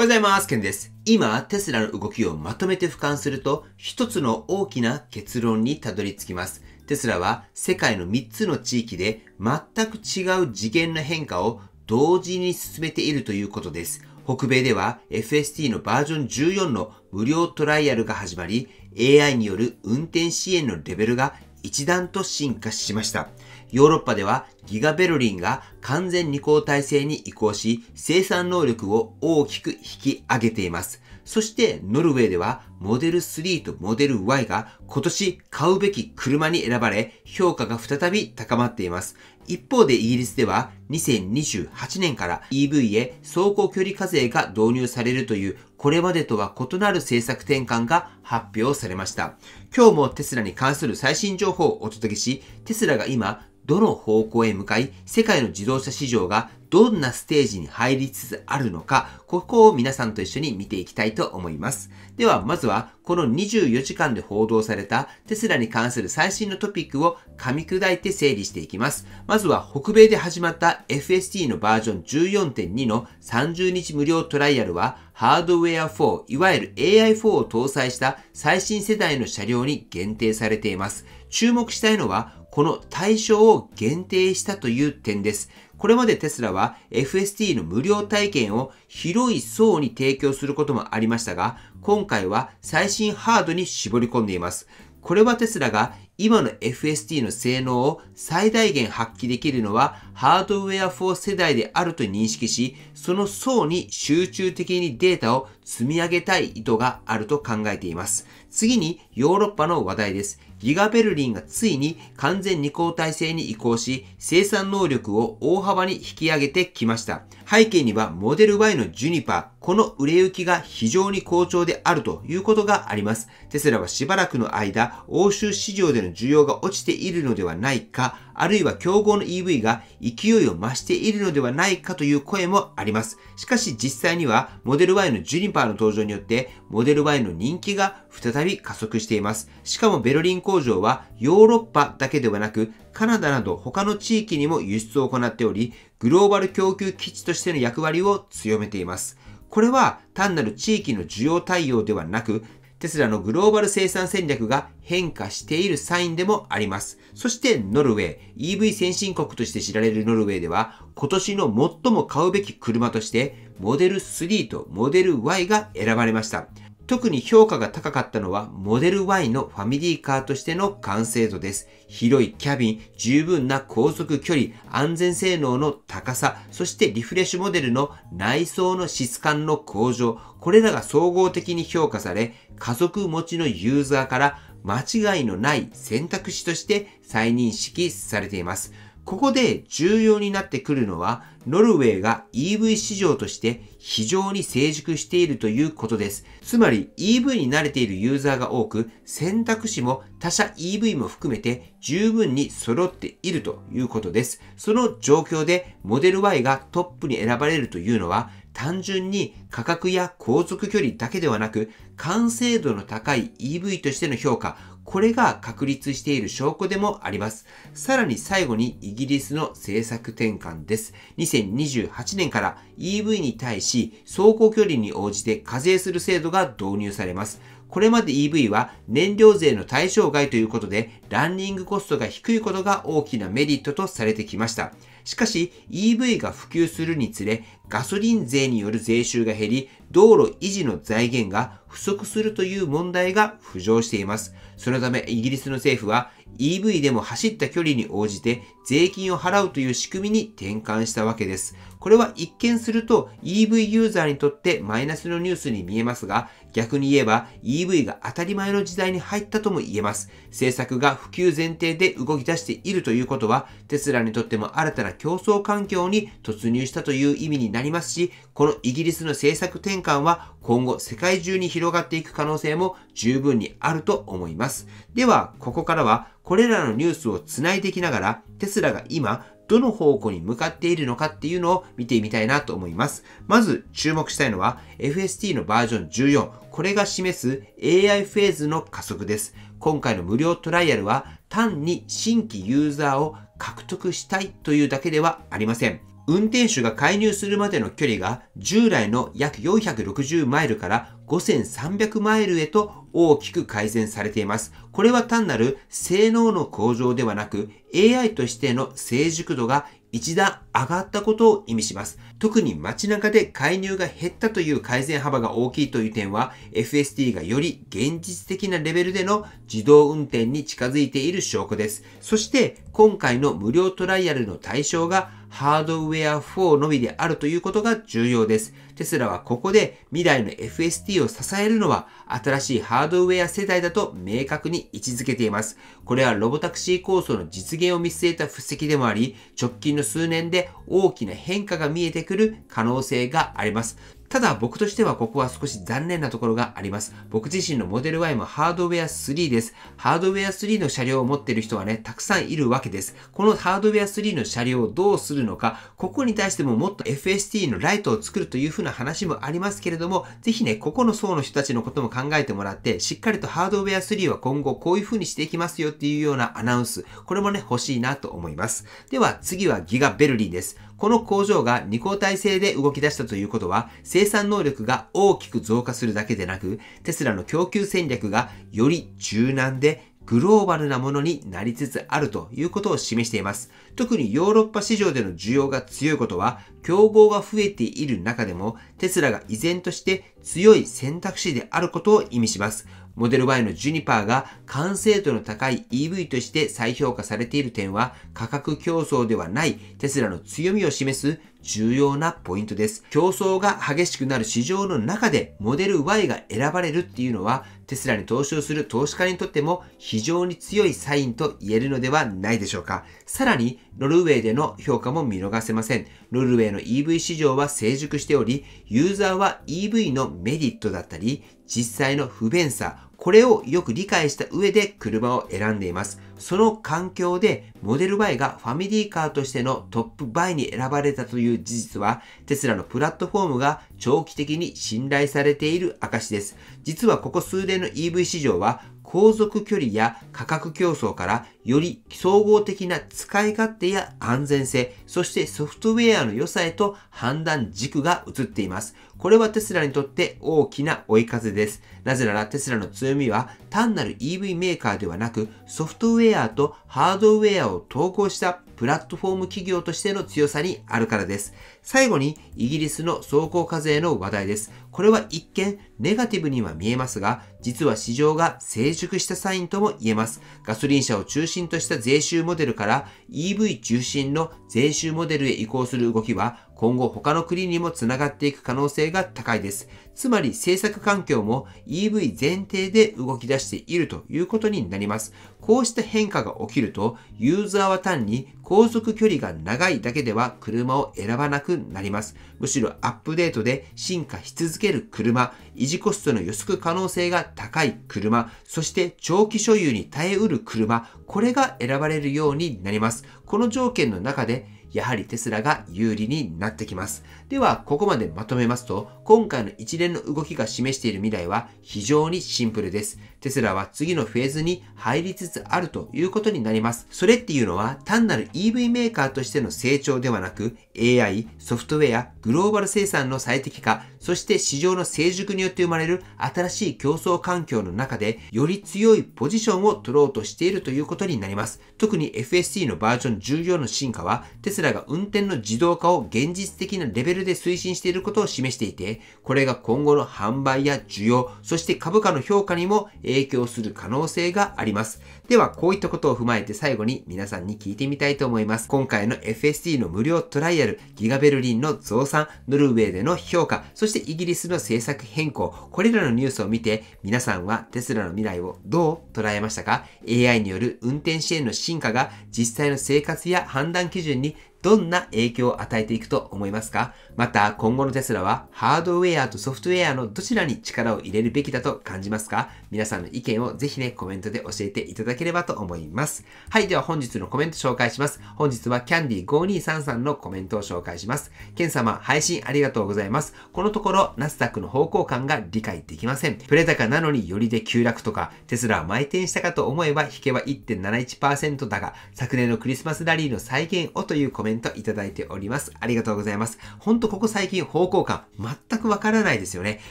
おはようございます。ケンです。今、テスラの動きをまとめて俯瞰すると、一つの大きな結論にたどり着きます。テスラは世界の3つの地域で全く違う次元の変化を同時に進めているということです。北米では FST のバージョン14の無料トライアルが始まり、AI による運転支援のレベルが一段と進化しました。ヨーロッパではギガベルリンが完全二項体制に移行し、生産能力を大きく引き上げています。そしてノルウェーではモデル3とモデル Y が今年買うべき車に選ばれ評価が再び高まっています。一方でイギリスでは2028年から EV へ走行距離課税が導入されるというこれまでとは異なる政策転換が発表されました。今日もテスラに関する最新情報をお届けし、テスラが今どの方向へ向かい、世界の自動車市場がどんなステージに入りつつあるのか、ここを皆さんと一緒に見ていきたいと思います。では、まずは、この24時間で報道されたテスラに関する最新のトピックを噛み砕いて整理していきます。まずは、北米で始まった FST のバージョン14.2の30日無料トライアルは、ハードウェア4、いわゆる AI4 を搭載した最新世代の車両に限定されています。注目したいのは、この対象を限定したという点です。これまでテスラは FST の無料体験を広い層に提供することもありましたが、今回は最新ハードに絞り込んでいます。これはテスラが今の FSD の性能を最大限発揮できるのはハードウェア4世代であると認識し、その層に集中的にデータを積み上げたい意図があると考えています。次にヨーロッパの話題です。ギガベルリンがついに完全二交代制に移行し、生産能力を大幅に引き上げてきました。背景にはモデル Y のジュニパー、この売れ行きが非常に好調であるということがあります。テスラはしばらくの間、欧州市場での需要が落ちているのではないか、あるいは競合の EV が勢いを増しているのではないかという声もあります。しかし実際にはモデル Y のジュニパーの登場によってモデル Y の人気が再び加速しています。しかもベルリン工場はヨーロッパだけではなくカナダなど他の地域にも輸出を行っており、グローバル供給基地としての役割を強めています。これは単なる地域の需要対応ではなく、テスラのグローバル生産戦略が変化しているサインでもあります。そしてノルウェー、EV 先進国として知られるノルウェーでは、今年の最も買うべき車として、モデル3とモデル Y が選ばれました。特に評価が高かったのはモデル Y のファミリーカーとしての完成度です。広いキャビン、十分な航続距離、安全性能の高さ、そしてリフレッシュモデルの内装の質感の向上、これらが総合的に評価され、家族持ちのユーザーから間違いのない選択肢として再認識されています。ここで重要になってくるのは、ノルウェーが EV 市場として非常に成熟しているということです。つまり EV に慣れているユーザーが多く、選択肢も他社 EV も含めて十分に揃っているということです。その状況でモデル Y がトップに選ばれるというのは、単純に価格や航続距離だけではなく、完成度の高い EV としての評価、これが確立している証拠でもあります。さらに最後にイギリスの政策転換です。2028年から EV に対し走行距離に応じて課税する制度が導入されます。これまで EV は燃料税の対象外ということで、ランニングコストが低いことが大きなメリットとされてきました。しかし EV が普及するにつれガソリン税による税収が減り道路維持の財源が不足するという問題が浮上しています。そのためイギリスの政府は EV でも走った距離に応じて税金を払うという仕組みに転換したわけです。これは一見すると EV ユーザーにとってマイナスのニュースに見えますが、逆に言えば EV が当たり前の時代に入ったとも言えます。政策が普及前提で動き出しているということは、テスラにとっても新たな競争環境に突入したという意味になりますし、このイギリスの政策転換は今後世界中に広がっていく可能性も十分にあると思います。では、ここからはこれらのニュースをつないでいきながら、テスラが今、どの方向に向かっているのかっていうのを見てみたいなと思います。まず注目したいのは FST のバージョン14。これが示す AI フェーズの加速です。今回の無料トライアルは単に新規ユーザーを獲得したいというだけではありません。運転手が介入するまでの距離が従来の約460マイルから5300マイルへと大きく改善されています。これは単なる性能の向上ではなく AI としての成熟度が一段上がったことを意味します。特に街中で介入が減ったという改善幅が大きいという点は FSD がより現実的なレベルでの自動運転に近づいている証拠です。そして今回の無料トライアルの対象がハードウェア4のみであるということが重要です。テスラはここで未来の FST を支えるのは新しいハードウェア世代だと明確に位置づけています。これはロボタクシー構想の実現を見据えた布石でもあり、直近の数年で大きな変化が見えてくる可能性があります。ただ僕としてはここは少し残念なところがあります。僕自身のモデル Y もハードウェア3です。ハードウェア3の車両を持っている人はね、たくさんいるわけです。このハードウェア3の車両をどうするのか、ここに対してももっと FST のライトを作るというふうな話もありますけれども、ぜひね、ここの層の人たちのことも考えてもらって、しっかりとハードウェア3は今後こういうふうにしていきますよっていうようなアナウンス、これもね、欲しいなと思います。では次はギガベルリンです。この工場が二交代制で動き出したということは、生産能力が大きく増加するだけでなく、テスラの供給戦略がより柔軟でグローバルなものになりつつあるということを示しています。特にヨーロッパ市場での需要が強いことは、競合が増えている中でも、テスラが依然として強い選択肢であることを意味します。モデル Y のジュニパーが完成度の高い EV として再評価されている点は価格競争ではないテスラの強みを示す重要なポイントです。競争が激しくなる市場の中でモデル Y が選ばれるっていうのはテスラに投資をする投資家にとっても非常に強いサインと言えるのではないでしょうか。さらにノルウェーでの評価も見逃せません。ノルウェーの EV 市場は成熟しており、ユーザーは EV のメリットだったり、実際の不便さ、これをよく理解した上で車を選んでいます。その環境でモデル Y がファミリーカーとしてのトップバイに選ばれたという事実は、テスラのプラットフォームが長期的に信頼されている証です。実はここ数年の EV 市場は、航続距離や価格競争からより総合的な使い勝手や安全性、そしてソフトウェアの良さへと判断軸が移っています。これはテスラにとって大きな追い風です。なぜならテスラの強みは単なる EV メーカーではなくソフトウェアとハードウェアを統合したプラットフォーム企業としての強さにあるからです。最後にイギリスの走行課税の話題です。これは一見ネガティブには見えますが、実は市場が成熟したサインとも言えます。ガソリン車を中心とした税収モデルから EV 中心の税収モデルへ移行する動きは今後他の国にもつながっていく可能性が高いです。つまり政策環境も EV 前提で動き出しているということになります。こうした変化が起きると、ユーザーは単に航続距離が長いだけでは車を選ばなくなります。むしろアップデートで進化し続ける車、維持コストの予測可能性が高い車、そして長期所有に耐えうる車、これが選ばれるようになります。この条件の中でやはりテスラが有利になってきます。では、ここまでまとめますと、今回の一連の動きが示している未来は非常にシンプルです。テスラは次のフェーズに入りつつあるということになります。それっていうのは単なる EV メーカーとしての成長ではなく、AI、ソフトウェア、グローバル生産の最適化、そして市場の成熟によって生まれる新しい競争環境の中で、より強いポジションを取ろうとしているということになります。特に FSC のバージョン14の進化は、テスラが運転の自動化を現実的なレベルルで推進していることを示していて、これが今後の販売や需要、そして株価の評価にも影響する可能性があります。では、こういったことを踏まえて最後に皆さんに聞いてみたいと思います。今回の FST の無料トライアル、ギガベルリンの増産、ノルウェーでの評価、そしてイギリスの政策変更、これらのニュースを見て、皆さんはテスラの未来をどう捉えましたか ?AI による運転支援の進化が実際の生活や判断基準にどんな影響を与えていくと思いますかまた今後のテスラはハードウェアとソフトウェアのどちらに力を入れるべきだと感じますか皆さんの意見をぜひね、コメントで教えていただけければと思います。はい、では本日のコメント紹介します。本日はキャンディ5233のコメントを紹介します。ケン様、配信ありがとうございます。このところ、ナスダックの方向感が理解できません。プレ高なのによりで急落とか、テスラは毎転したかと思えば引けは1.71%だが、昨年のクリスマスラリーの再現をというコメントいただいております。ありがとうございます。ほんとここ最近方向感全くわからないですよね。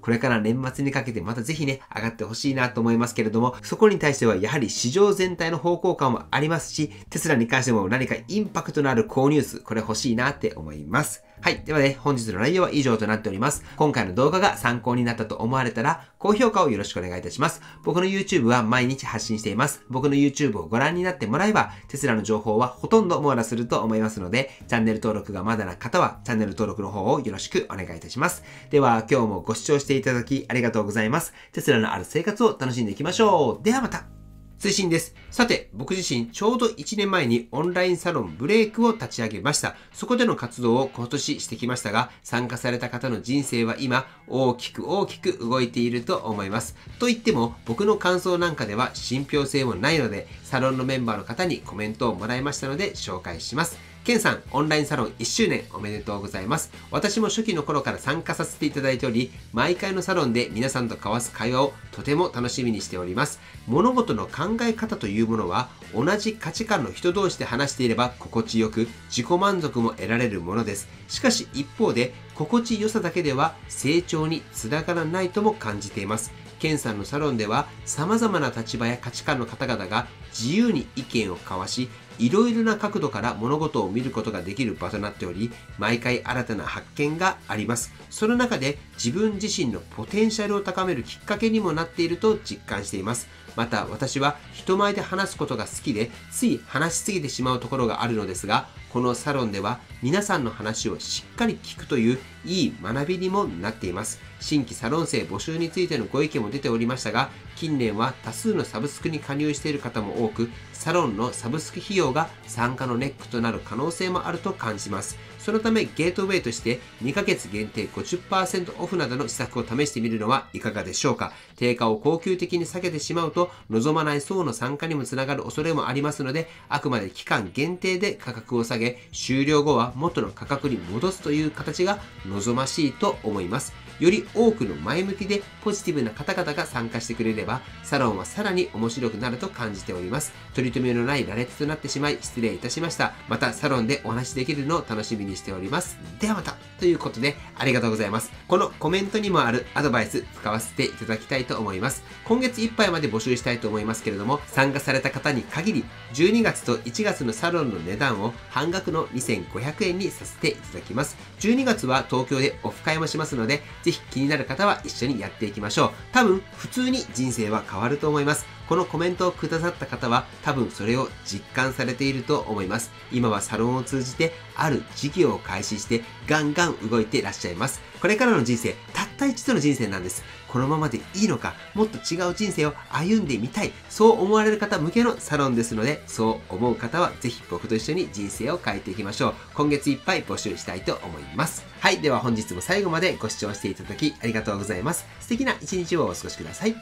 これから年末にかけてまたぜひね、上がってほしいなと思いますけれども、そこに対してはやはり市場全体の方向感もありますし、テスラに関しても何かインパクトのある高ニュース、これ欲しいなって思います。はい。ではね、本日の内容は以上となっております。今回の動画が参考になったと思われたら、高評価をよろしくお願いいたします。僕の YouTube は毎日発信しています。僕の YouTube をご覧になってもらえば、テスラの情報はほとんど網羅すると思いますので、チャンネル登録がまだな方は、チャンネル登録の方をよろしくお願いいたします。では、今日もご視聴していただきありがとうございます。テスラのある生活を楽しんでいきましょう。ではまた推進です。さて、僕自身、ちょうど1年前にオンラインサロンブレイクを立ち上げました。そこでの活動を今年してきましたが、参加された方の人生は今、大きく大きく動いていると思います。と言っても、僕の感想なんかでは信憑性もないので、サロンのメンバーの方にコメントをもらいましたので紹介します。ケンさん、オンラインサロン1周年おめでとうございます。私も初期の頃から参加させていただいており、毎回のサロンで皆さんと交わす会話をとても楽しみにしております。物事の考え方というものは、同じ価値観の人同士で話していれば心地よく、自己満足も得られるものです。しかし一方で、心地よさだけでは成長につながらないとも感じています。ケンさんのサロンでは様々な立場や価値観の方々が自由に意見を交わしいろいろな角度から物事を見ることができる場となっており、毎回新たな発見があります。その中で自分自身のポテンシャルを高めるきっかけにもなっていると実感しています。また私は人前で話すことが好きで、つい話しすぎてしまうところがあるのですが、このサロンでは皆さんの話をしっかり聞くといういい学びにもなっています。新規サロン生募集についてのご意見も出ておりましたが、近年は多数のサブスクに加入している方も多く、サロンのサブスク費用が参加のネックとなる可能性もあると感じます。そのためゲートウェイとして2ヶ月限定50%オフなどの施策を試してみるのはいかがでしょうか定価を恒久的に下げてしまうと望まない層の参加にもつながる恐れもありますので、あくまで期間限定で価格を下げ、終了後は元の価格に戻すという形が望ましいと思います。より多くの前向きでポジティブな方々が参加してくれれば、サロンはさらに面白くなると感じております。取り留めのない羅列となってしまい、失礼いたしました。またサロンでお話しできるのを楽しみにしております。ではまたということで、ありがとうございます。このコメントにもあるアドバイス、使わせていただきたいと思います。今月いっぱいまで募集したいと思いますけれども、参加された方に限り、12月と1月のサロンの値段を半額の2500円にさせていただきます。12月は東京でオフ会もしますので、ぜひ気になる方は一緒にやっていきましょう。多分、普通に人生は変わると思います。このコメントをくださった方は多分それを実感されていると思います。今はサロンを通じてある事業を開始してガンガン動いていらっしゃいます。これからの人生、たった一度の人生なんです。このままでいいのか、もっと違う人生を歩んでみたい、そう思われる方向けのサロンですので、そう思う方はぜひ僕と一緒に人生を変えていきましょう。今月いっぱい募集したいと思います。はい、では本日も最後までご視聴していただきありがとうございます。素敵な一日をお過ごしください。